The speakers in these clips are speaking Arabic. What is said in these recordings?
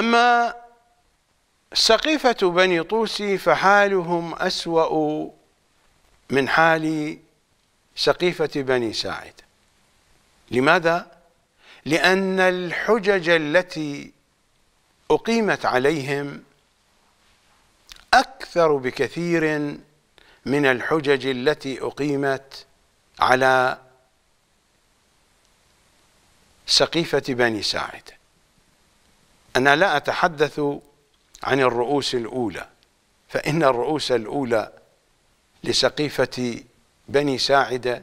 أما سقيفة بني طوسي فحالهم أسوأ من حال سقيفة بني ساعد لماذا؟ لأن الحجج التي أقيمت عليهم أكثر بكثير من الحجج التي أقيمت على سقيفة بني ساعد أنا لا أتحدث عن الرؤوس الأولى فإن الرؤوس الأولى لسقيفة بني ساعدة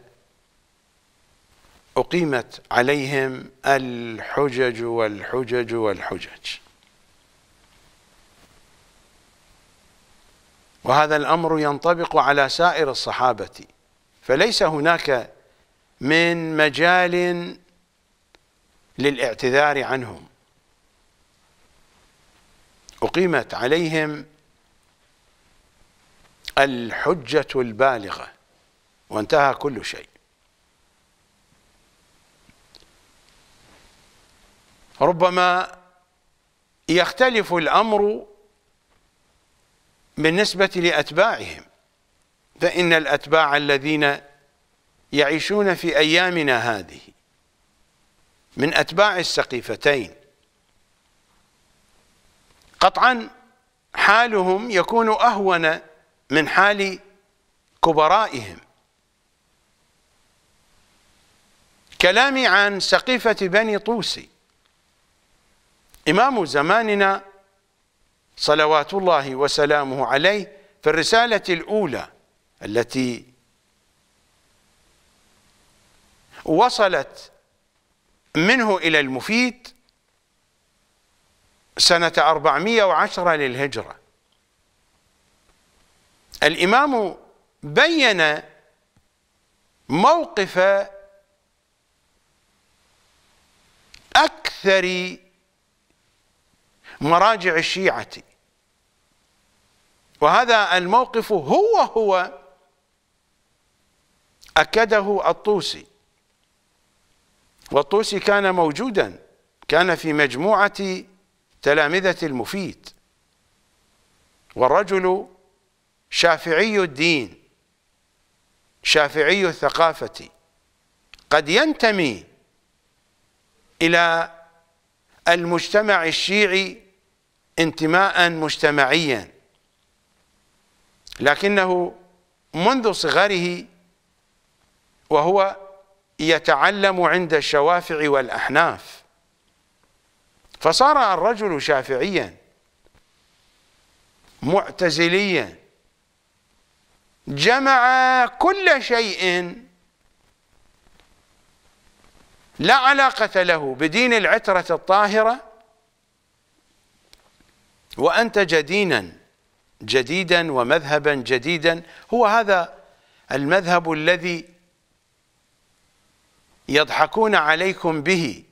أقيمت عليهم الحجج والحجج والحجج وهذا الأمر ينطبق على سائر الصحابة فليس هناك من مجال للاعتذار عنهم أقيمت عليهم الحجة البالغة وانتهى كل شيء ربما يختلف الأمر بالنسبة لأتباعهم فإن الأتباع الذين يعيشون في أيامنا هذه من أتباع السقيفتين قطعا حالهم يكون أهون من حال كبرائهم كلامي عن سقيفة بني طوسي إمام زماننا صلوات الله وسلامه عليه في الرسالة الأولى التي وصلت منه إلى المفيد سنة 410 للهجرة الإمام بين موقف أكثر مراجع الشيعة وهذا الموقف هو هو أكده الطوسي والطوسي كان موجودا كان في مجموعة تلامذة المفيد والرجل شافعي الدين شافعي الثقافة قد ينتمي إلى المجتمع الشيعي انتماء مجتمعيا لكنه منذ صغره وهو يتعلم عند الشوافع والأحناف فصار الرجل شافعيا معتزليا جمع كل شيء لا علاقة له بدين العترة الطاهرة وأنتج دينا جديدا ومذهبا جديدا هو هذا المذهب الذي يضحكون عليكم به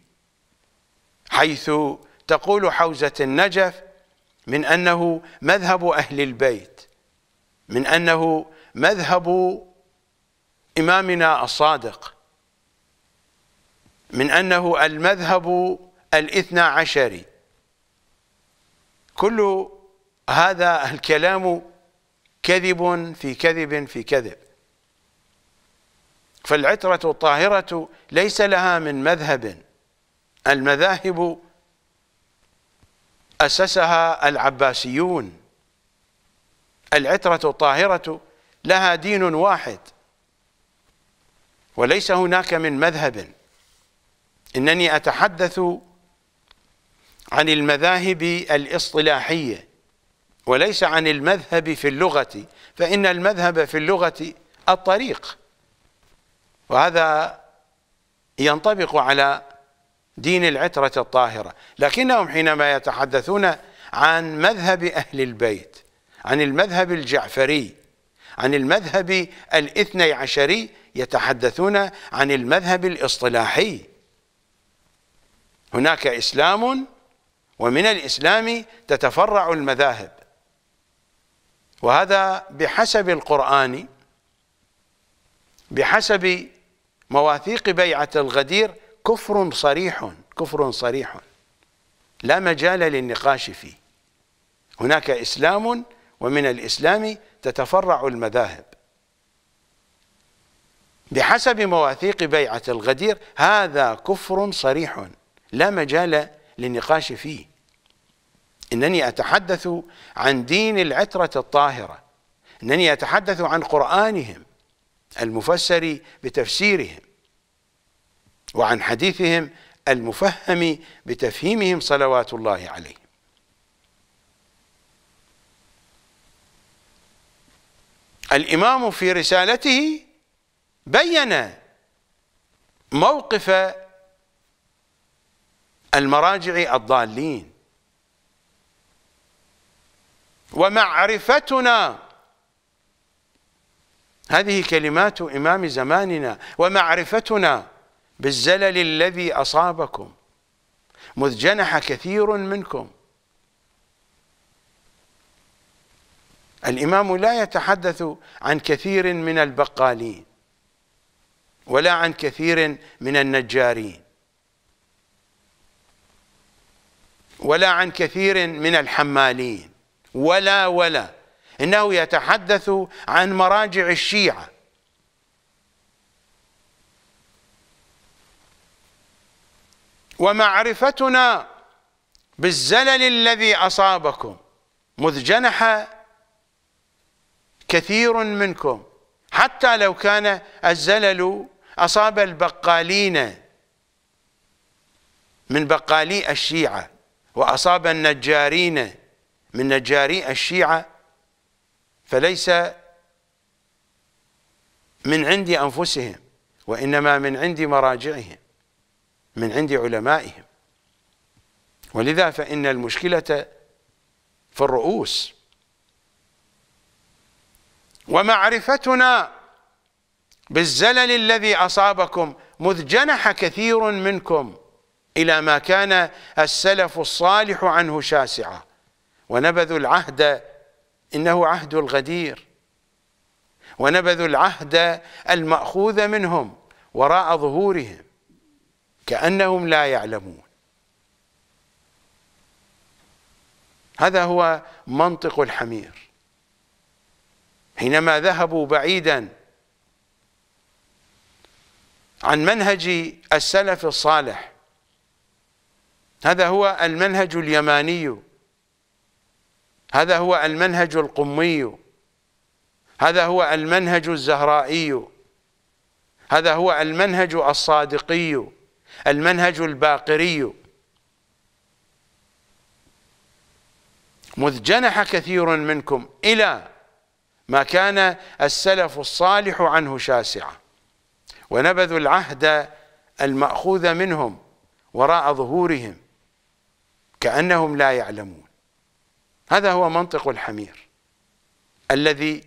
حيث تقول حوزة النجف من أنه مذهب أهل البيت من أنه مذهب إمامنا الصادق من أنه المذهب الاثنى عشري كل هذا الكلام كذب في كذب في كذب فالعترة الطاهرة ليس لها من مذهب المذاهب أسسها العباسيون العترة الطاهرة لها دين واحد وليس هناك من مذهب إنني أتحدث عن المذاهب الاصطلاحية وليس عن المذهب في اللغة فإن المذهب في اللغة الطريق وهذا ينطبق على دين العترة الطاهرة لكنهم حينما يتحدثون عن مذهب أهل البيت عن المذهب الجعفري عن المذهب الاثني عشري يتحدثون عن المذهب الاصطلاحي هناك إسلام ومن الإسلام تتفرع المذاهب وهذا بحسب القرآن بحسب مواثيق بيعة الغدير كفر صريح كفر صريح لا مجال للنقاش فيه هناك إسلام ومن الإسلام تتفرع المذاهب بحسب مواثيق بيعة الغدير هذا كفر صريح لا مجال للنقاش فيه إنني أتحدث عن دين العترة الطاهرة إنني أتحدث عن قرآنهم المفسر بتفسيرهم وعن حديثهم المفهم بتفهيمهم صلوات الله عليهم الإمام في رسالته بين موقف المراجع الضالين ومعرفتنا هذه كلمات إمام زماننا ومعرفتنا بالزلل الذي أصابكم مذ جنح كثير منكم الإمام لا يتحدث عن كثير من البقالين ولا عن كثير من النجارين ولا عن كثير من الحمالين ولا ولا إنه يتحدث عن مراجع الشيعة ومعرفتنا بالزلل الذي أصابكم مذ جنح كثير منكم حتى لو كان الزلل أصاب البقالين من بقالي الشيعة وأصاب النجارين من نجاري الشيعة فليس من عند أنفسهم وإنما من عند مراجعهم من عند علمائهم ولذا فإن المشكلة في الرؤوس ومعرفتنا بالزلل الذي أصابكم مذ جنح كثير منكم إلى ما كان السلف الصالح عنه شاسعا ونبذوا العهد إنه عهد الغدير ونبذوا العهد المأخوذ منهم وراء ظهورهم كأنهم لا يعلمون هذا هو منطق الحمير حينما ذهبوا بعيدا عن منهج السلف الصالح هذا هو المنهج اليماني هذا هو المنهج القمي هذا هو المنهج الزهرائي هذا هو المنهج الصادقي المنهج الباقري مذ جنح كثير منكم إلى ما كان السلف الصالح عنه شاسعا ونبذوا العهد المأخوذ منهم وراء ظهورهم كأنهم لا يعلمون هذا هو منطق الحمير الذي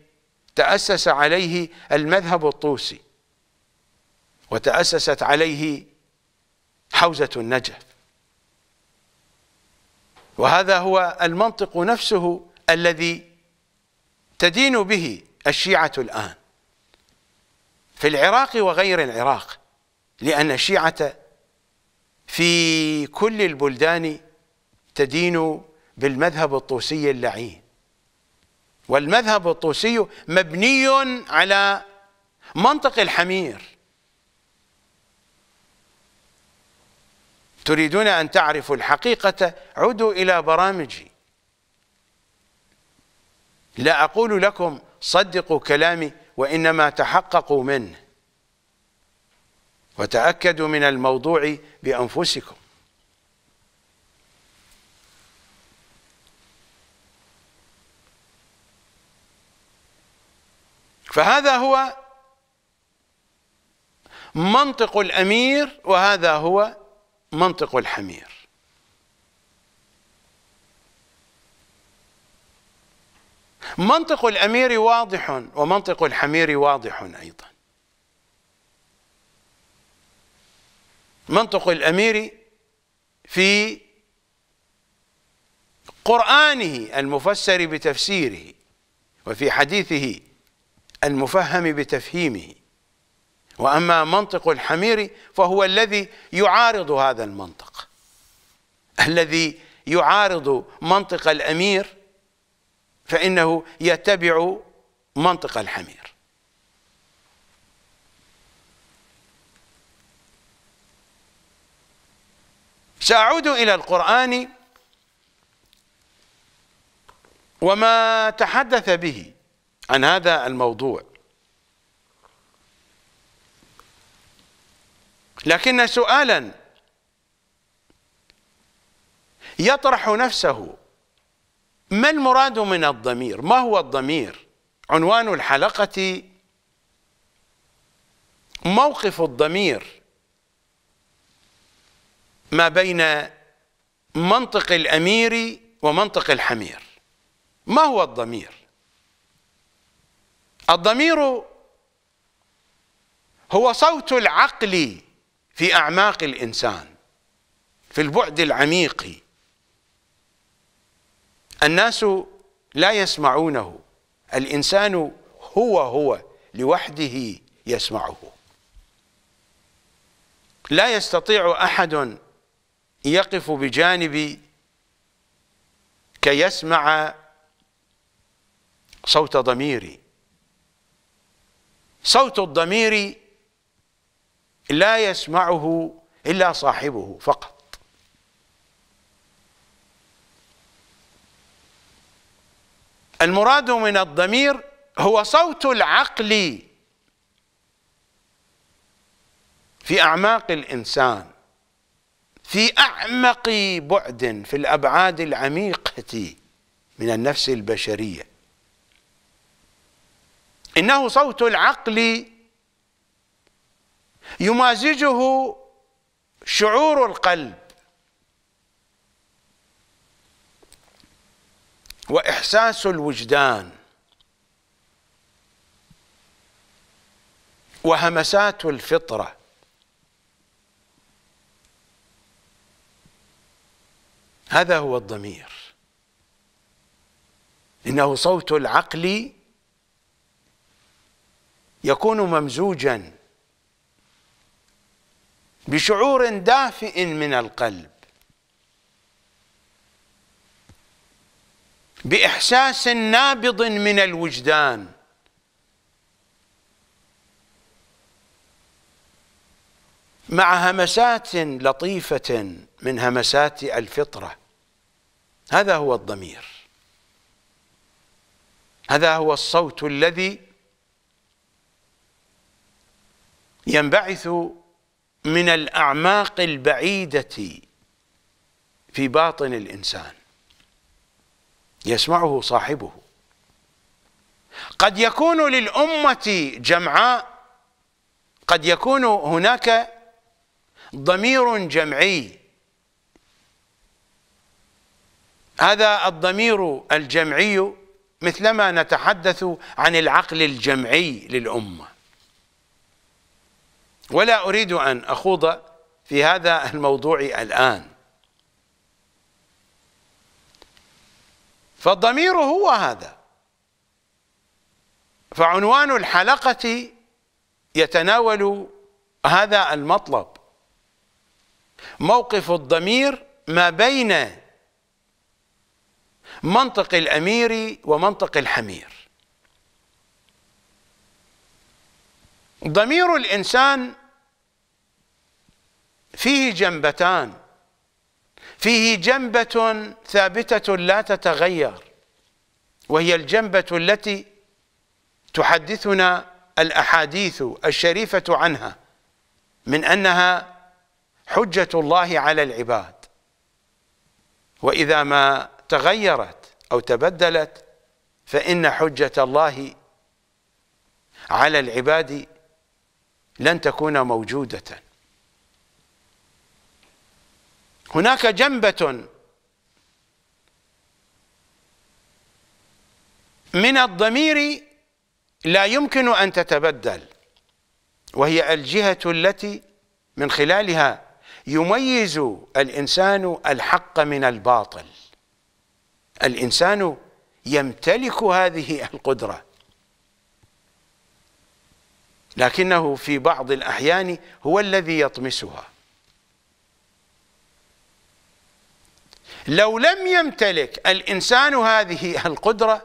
تأسس عليه المذهب الطوسي وتأسست عليه حوزة النجف وهذا هو المنطق نفسه الذي تدين به الشيعة الآن في العراق وغير العراق لأن الشيعة في كل البلدان تدين بالمذهب الطوسي اللعين والمذهب الطوسي مبني على منطق الحمير تريدون أن تعرفوا الحقيقة عدوا إلى برامجي لا أقول لكم صدقوا كلامي وإنما تحققوا منه وتأكدوا من الموضوع بأنفسكم فهذا هو منطق الأمير وهذا هو منطق الحمير منطق الأمير واضح ومنطق الحمير واضح أيضا منطق الأمير في قرآنه المفسر بتفسيره وفي حديثه المفهم بتفهيمه وأما منطق الحميري فهو الذي يعارض هذا المنطق الذي يعارض منطق الأمير فإنه يتبع منطق الحمير سأعود إلى القرآن وما تحدث به عن هذا الموضوع لكن سؤالا يطرح نفسه ما المراد من الضمير ما هو الضمير عنوان الحلقة موقف الضمير ما بين منطق الأمير ومنطق الحمير ما هو الضمير الضمير هو صوت العقل في اعماق الانسان في البعد العميق الناس لا يسمعونه الانسان هو هو لوحده يسمعه لا يستطيع احد يقف بجانبي كي يسمع صوت ضميري صوت الضمير لا يسمعه إلا صاحبه فقط المراد من الضمير هو صوت العقل في أعماق الإنسان في أعمق بعد في الأبعاد العميقة من النفس البشرية إنه صوت العقل يمازجه شعور القلب واحساس الوجدان وهمسات الفطره هذا هو الضمير انه صوت العقل يكون ممزوجا بشعور دافئ من القلب باحساس نابض من الوجدان مع همسات لطيفه من همسات الفطره هذا هو الضمير هذا هو الصوت الذي ينبعث من الأعماق البعيدة في باطن الإنسان يسمعه صاحبه قد يكون للأمة جمعاء قد يكون هناك ضمير جمعي هذا الضمير الجمعي مثلما نتحدث عن العقل الجمعي للأمة ولا أريد أن أخوض في هذا الموضوع الآن فالضمير هو هذا فعنوان الحلقة يتناول هذا المطلب موقف الضمير ما بين منطق الأمير ومنطق الحمير ضمير الإنسان فيه جنبتان فيه جنبة ثابتة لا تتغير وهي الجنبة التي تحدثنا الأحاديث الشريفة عنها من أنها حجة الله على العباد وإذا ما تغيرت أو تبدلت فإن حجة الله على العباد لن تكون موجودة هناك جنبة من الضمير لا يمكن أن تتبدل وهي الجهة التي من خلالها يميز الإنسان الحق من الباطل الإنسان يمتلك هذه القدرة لكنه في بعض الأحيان هو الذي يطمسها لو لم يمتلك الإنسان هذه القدرة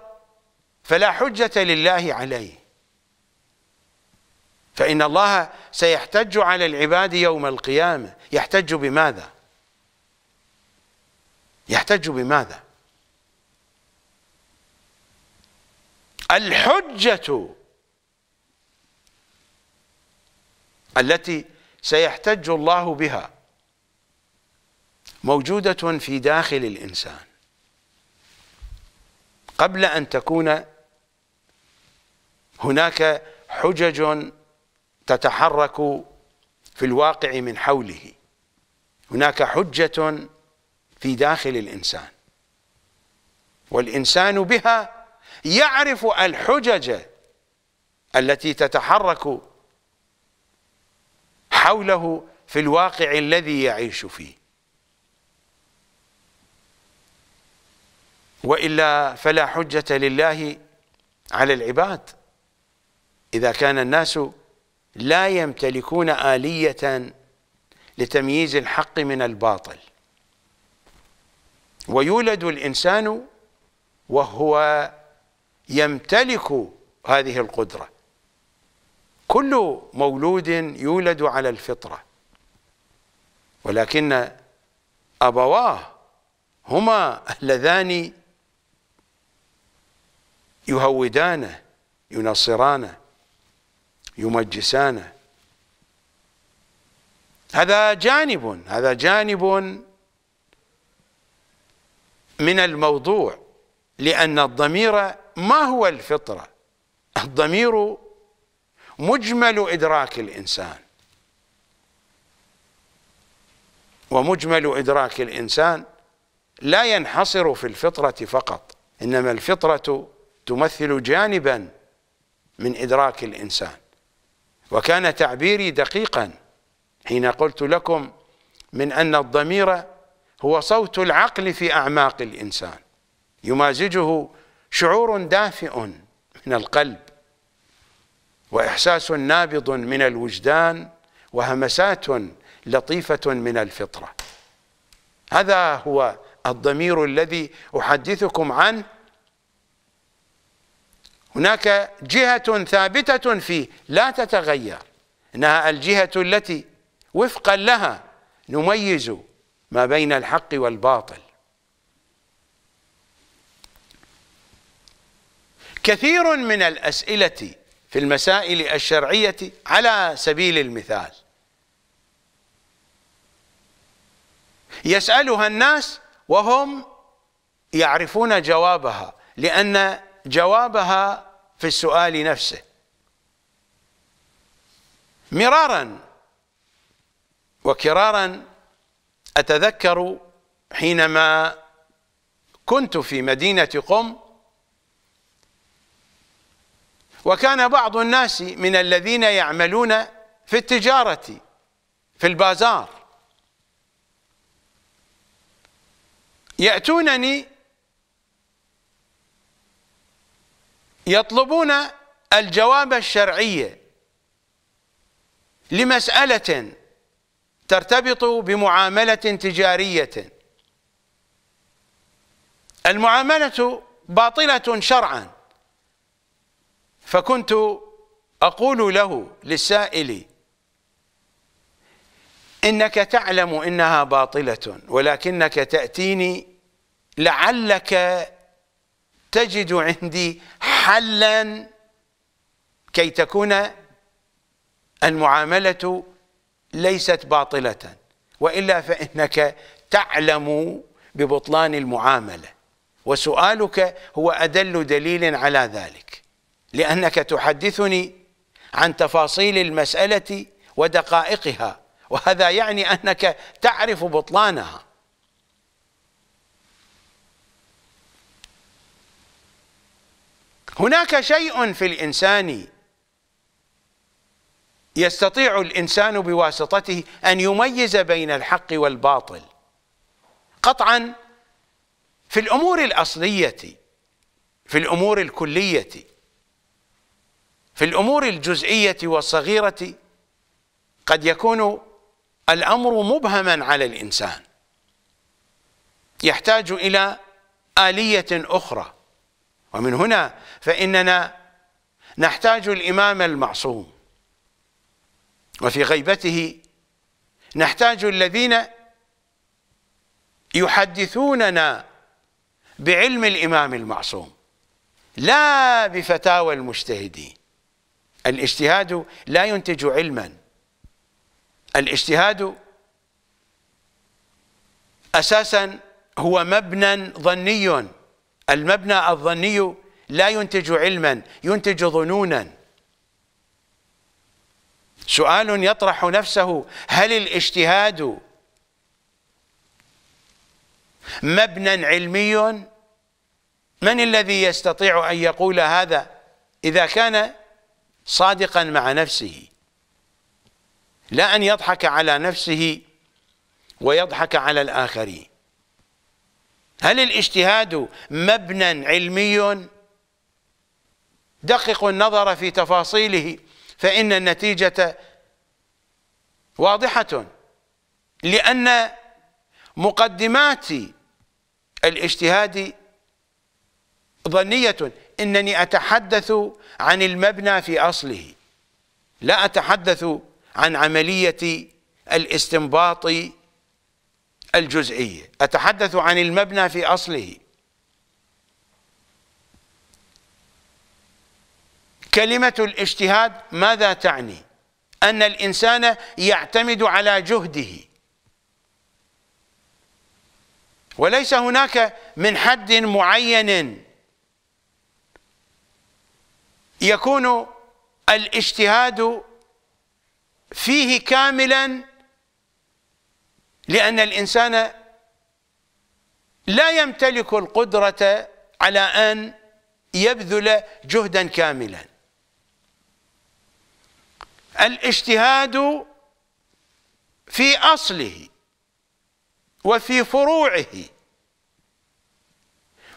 فلا حجة لله عليه فإن الله سيحتج على العباد يوم القيامة يحتج بماذا يحتج بماذا الحجة التي سيحتج الله بها موجودة في داخل الإنسان قبل أن تكون هناك حجج تتحرك في الواقع من حوله هناك حجة في داخل الإنسان والإنسان بها يعرف الحجج التي تتحرك حوله في الواقع الذي يعيش فيه وإلا فلا حجة لله على العباد إذا كان الناس لا يمتلكون آلية لتمييز الحق من الباطل ويولد الإنسان وهو يمتلك هذه القدرة كل مولود يولد على الفطرة ولكن أبواه هما اللذان يهودانه ينصرانه يمجسانه هذا جانب هذا جانب من الموضوع لأن الضمير ما هو الفطرة الضمير مجمل إدراك الإنسان ومجمل إدراك الإنسان لا ينحصر في الفطرة فقط إنما الفطرة تمثل جانبا من إدراك الإنسان وكان تعبيري دقيقا حين قلت لكم من أن الضمير هو صوت العقل في أعماق الإنسان يمازجه شعور دافئ من القلب وإحساس نابض من الوجدان وهمسات لطيفة من الفطرة هذا هو الضمير الذي أحدثكم عنه هناك جهة ثابتة فيه لا تتغير إنها الجهة التي وفقا لها نميز ما بين الحق والباطل كثير من الأسئلة في المسائل الشرعية على سبيل المثال يسألها الناس وهم يعرفون جوابها لأن جوابها في السؤال نفسه مرارا وكرارا أتذكر حينما كنت في مدينة قم وكان بعض الناس من الذين يعملون في التجارة في البازار يأتونني يطلبون الجواب الشرعي لمسألة ترتبط بمعاملة تجارية المعاملة باطلة شرعا فكنت أقول له للسائل إنك تعلم إنها باطلة ولكنك تأتيني لعلك تجد عندي حلا كي تكون المعاملة ليست باطلة وإلا فإنك تعلم ببطلان المعاملة وسؤالك هو أدل دليل على ذلك لأنك تحدثني عن تفاصيل المسألة ودقائقها وهذا يعني أنك تعرف بطلانها هناك شيء في الإنسان يستطيع الإنسان بواسطته أن يميز بين الحق والباطل قطعا في الأمور الأصلية في الأمور الكلية في الأمور الجزئية والصغيرة قد يكون الأمر مبهما على الإنسان يحتاج إلى آلية أخرى ومن هنا فإننا نحتاج الإمام المعصوم وفي غيبته نحتاج الذين يحدثوننا بعلم الإمام المعصوم لا بفتاوى المجتهدين الاجتهاد لا ينتج علما الاجتهاد أساسا هو مبنى ظني المبنى الظني لا ينتج علما ينتج ظنونا سؤال يطرح نفسه هل الاجتهاد مبنى علمي من الذي يستطيع أن يقول هذا إذا كان صادقا مع نفسه لا أن يضحك على نفسه ويضحك على الآخرين هل الاجتهاد مبنى علمي دققوا النظر في تفاصيله فإن النتيجة واضحة لأن مقدمات الاجتهاد ظنية إنني أتحدث عن المبنى في أصله لا أتحدث عن عملية الاستنباط الجزئية أتحدث عن المبنى في أصله كلمة الاجتهاد ماذا تعني أن الإنسان يعتمد على جهده وليس هناك من حد معين يكون الاجتهاد فيه كاملا لأن الإنسان لا يمتلك القدرة على أن يبذل جهدا كاملا الاجتهاد في أصله وفي فروعه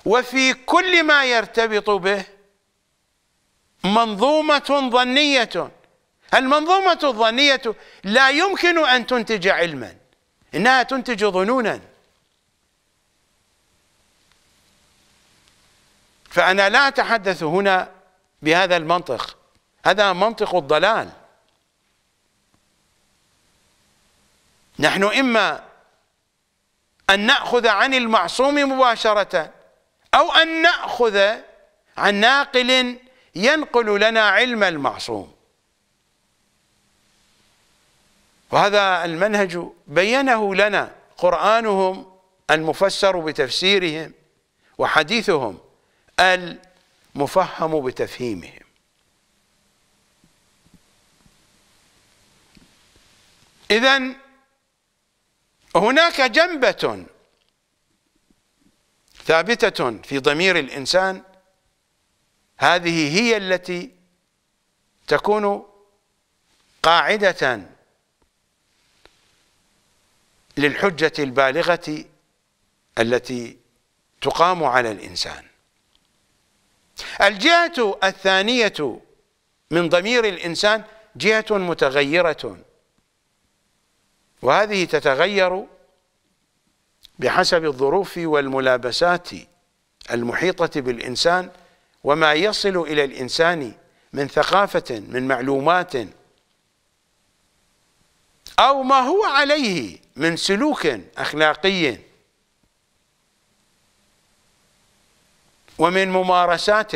وفي كل ما يرتبط به منظومة ظنية المنظومة الظنية لا يمكن أن تنتج علما إنها تنتج ظنونا فأنا لا أتحدث هنا بهذا المنطق هذا منطق الضلال نحن إما أن نأخذ عن المعصوم مباشرة أو أن نأخذ عن ناقل ينقل لنا علم المعصوم وهذا المنهج بينه لنا قرآنهم المفسر بتفسيرهم وحديثهم المفهم بتفهيمهم إذا هناك جنبة ثابتة في ضمير الإنسان هذه هي التي تكون قاعدة للحجة البالغة التي تقام على الإنسان الجهة الثانية من ضمير الإنسان جهة متغيرة وهذه تتغير بحسب الظروف والملابسات المحيطة بالإنسان وما يصل إلى الإنسان من ثقافة من معلومات أو ما هو عليه من سلوك أخلاقي ومن ممارسات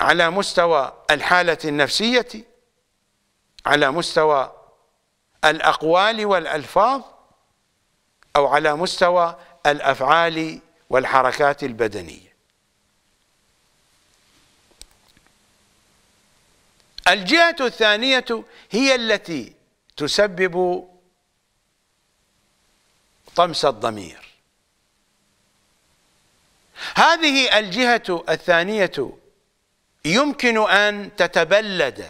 على مستوى الحالة النفسية على مستوى الأقوال والألفاظ أو على مستوى الأفعال والحركات البدنية الجهة الثانية هي التي تسبب طمس الضمير هذه الجهة الثانية يمكن أن تتبلد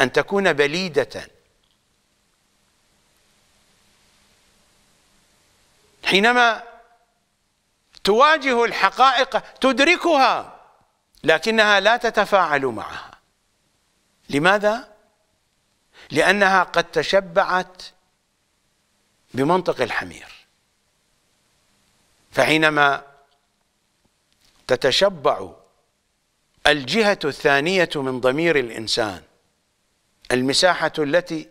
أن تكون بليدة حينما تواجه الحقائق تدركها لكنها لا تتفاعل معها لماذا؟ لأنها قد تشبعت بمنطق الحمير فحينما تتشبع الجهة الثانية من ضمير الإنسان المساحة التي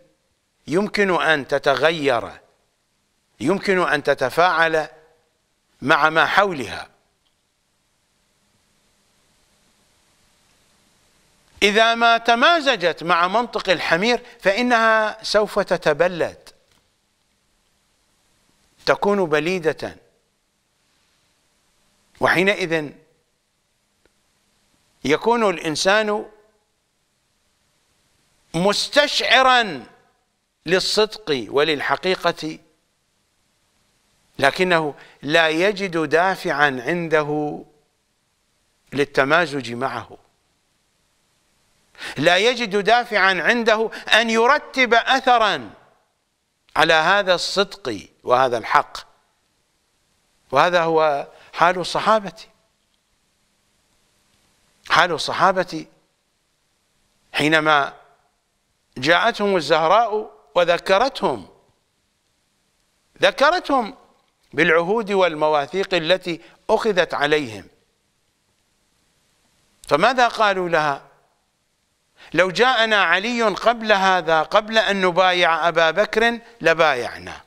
يمكن أن تتغير يمكن أن تتفاعل مع ما حولها إذا ما تمازجت مع منطق الحمير فإنها سوف تتبلد تكون بليدة وحينئذ يكون الإنسان مستشعرا للصدق وللحقيقة لكنه لا يجد دافعا عنده للتمازج معه لا يجد دافعا عنده أن يرتب أثرا على هذا الصدق وهذا الحق وهذا هو حال الصحابة حال الصحابة حينما جاءتهم الزهراء وذكرتهم ذكرتهم بالعهود والمواثيق التي أخذت عليهم فماذا قالوا لها لو جاءنا علي قبل هذا قبل أن نبايع أبا بكر لبايعنا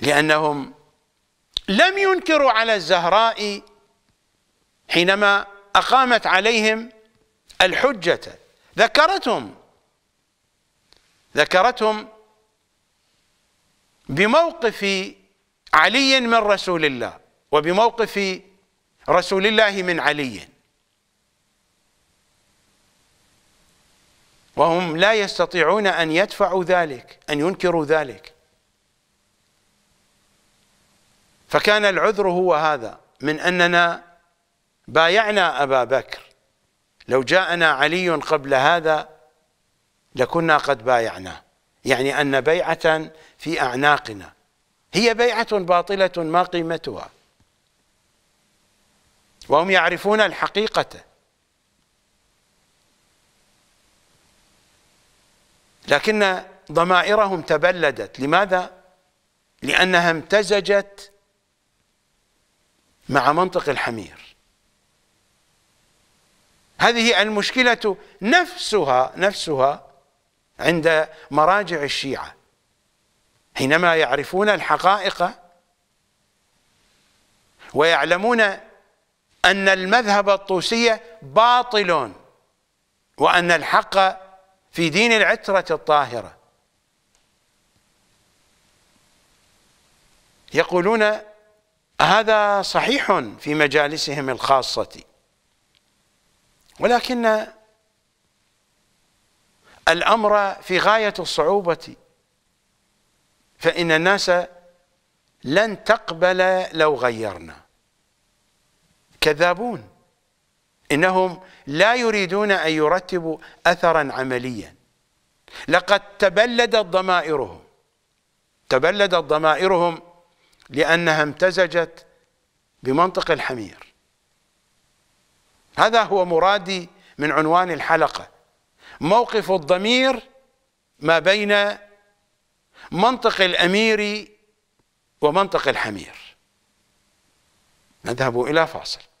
لأنهم لم ينكروا على الزهراء حينما أقامت عليهم الحجة ذكرتهم ذكرتهم بموقف علي من رسول الله وبموقف رسول الله من علي وهم لا يستطيعون أن يدفعوا ذلك أن ينكروا ذلك فكان العذر هو هذا من أننا بايعنا أبا بكر لو جاءنا علي قبل هذا لكنا قد بايعناه يعني أن بيعة في أعناقنا هي بيعة باطلة ما قيمتها وهم يعرفون الحقيقة لكن ضمائرهم تبلدت لماذا؟ لأنها امتزجت مع منطق الحمير هذه المشكلة نفسها نفسها عند مراجع الشيعة حينما يعرفون الحقائق ويعلمون أن المذهب الطوسي باطل وأن الحق في دين العترة الطاهرة يقولون هذا صحيح في مجالسهم الخاصة ولكن الأمر في غاية الصعوبة فإن الناس لن تقبل لو غيرنا كذابون إنهم لا يريدون أن يرتبوا أثرا عمليا لقد تبلدت ضمائرهم تبلدت ضمائرهم لأنها امتزجت بمنطق الحمير هذا هو مرادي من عنوان الحلقة موقف الضمير ما بين منطق الأمير ومنطق الحمير نذهب إلى فاصل